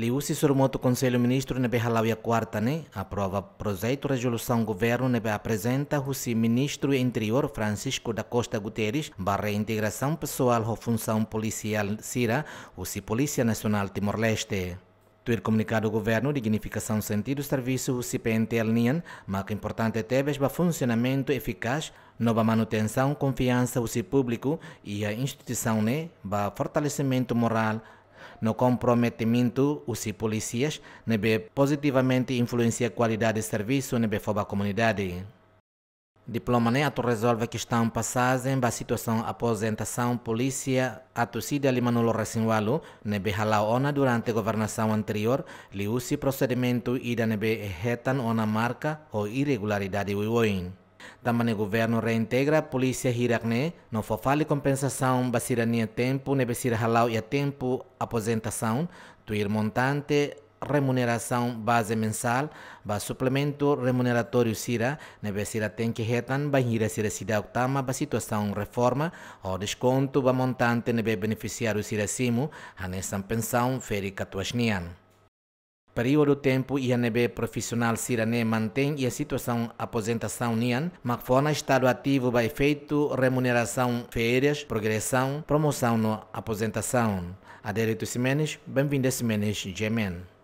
Liusi Surmoto, Conselho Ministro, nebe Halawia ne aprova projeto resolução governo nebe apresenta o Ministro Interior Francisco da Costa Guterres, barra integração pessoal ou função policial Cira, o Polícia Nacional Timor-Leste. Tuir comunicado governo dignificação sentido serviço o PNTL NIAN, marca importante teves ba funcionamento eficaz, nova manutenção confiança o público e a instituição né, ba fortalecimento moral no comprometimento os policiais nebe positivamente influencia a qualidade de serviço nebe foba comunidade. Diploma né ato resolve que estão passagem ba situação aposentação polícia atucida lima recém recinwalo nebe halau ona durante a governação anterior liusi procedimento ida nebe retan ona marca ou irregularidade uioin. Também o governo reintegra a polícia Hirakne, não for fale compensação, basirania tempo, nebesira halau e a tempo, aposentação, tuir montante, remuneração base mensal, ba suplemento remuneratório sira, nebesira tem que retan, ba hira sira sida octama, ba situação reforma, o desconto, ba montante nebe beneficiário sira simu hanesan pensão, feri catuasnian período tempo INB profissional Sirané mantém e a situação aposentação NIAN, Macfona estado ativo vai feito remuneração férias, progressão, promoção na aposentação. Adelito Simenes, bem-vindo a Simenes GMN.